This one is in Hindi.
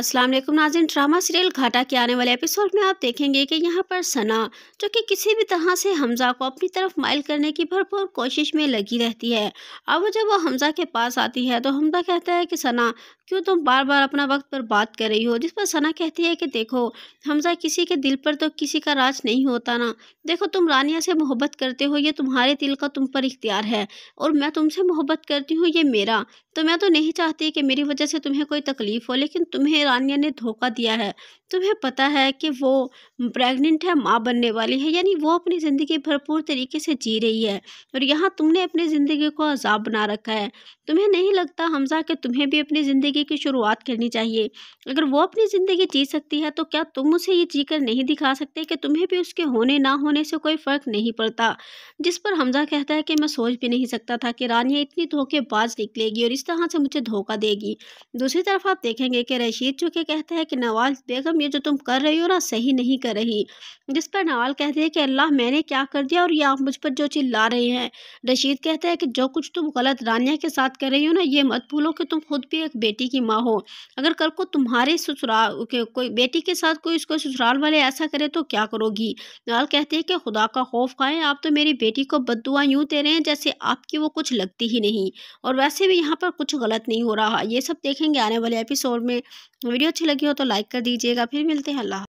अस्सलाम वालेकुम नाजिन ड्रामा सीरियल घाटा के आने वाले एपिसोड में आप देखेंगे कि यहाँ पर सना जो कि किसी भी तरह से हमज़ा को अपनी तरफ माइल करने की भरपूर कोशिश में लगी रहती है अब जब वो हमज़ा के पास आती है तो हमज़ा कहता है कि सना क्यों तुम बार बार अपना वक्त पर बात कर रही हो जिस पर सना कहती है कि देखो हमज़ा किसी के दिल पर तो किसी का राज नहीं होता ना देखो तुम रानिया से मोहब्बत करते हो ये तुम्हारे दिल का तुम पर इख्तियार है और मैं तुमसे मोहब्बत करती हूँ ये मेरा तो मैं तो नहीं चाहती कि मेरी वजह से तुम्हें कोई तकलीफ़ हो लेकिन तुम्हें रानिया ने धोखा दिया है तुम्हें पता है कि वो प्रेग्नेंट है माँ बनने वाली है यानी वो अपनी ज़िंदगी भरपूर तरीके से जी रही है और यहाँ तुमने अपनी ज़िंदगी को अजाब बना रखा है तुम्हें नहीं लगता हमजा कि तुम्हें भी अपनी ज़िंदगी की शुरुआत करनी चाहिए अगर वो अपनी ज़िंदगी जी सकती है तो क्या तुम उसे ये जी नहीं दिखा सकते कि तुम्हें भी उसके होने ना होने से कोई फ़र्क नहीं पड़ता जिस पर हमजा कहता है कि मैं सोच भी नहीं सकता था कि रानिया इतनी धोखेबाज निकलेगी और इस तरह से मुझे धोखा देगी दूसरी तरफ आप देखेंगे कि रशीद खींच चुके कहते हैं कि नवाज बेगम ये जो तुम कर रही हो ना सही नहीं कर रही जिस पर नवाल कहते हैं कि अल्लाह मैंने क्या कर दिया और ये आप मुझ पर जो चीज़ ला रहे हैं रशीद कहते हैं कि जो कुछ तुम गलत रानिया के साथ कर रही हो ना ये मत भूलो कि तुम खुद भी एक बेटी की माँ हो अगर कल को तुम्हारे ससुराल के कोई बेटी के साथ कोई उसको ससुराल वाले ऐसा करे तो क्या करोगी नवाल कहते हैं कि खुदा का खौफ खाएं आप तो मेरी बेटी को बदुआ यूँ दे रहे हैं जैसे आपकी वो कुछ लगती ही नहीं और वैसे भी यहाँ पर कुछ गलत नहीं हो रहा ये सब देखेंगे आने वाले एपिसोड में वीडियो अच्छी लगी हो तो लाइक कर दीजिएगा फिर मिलते हैं अल्लाह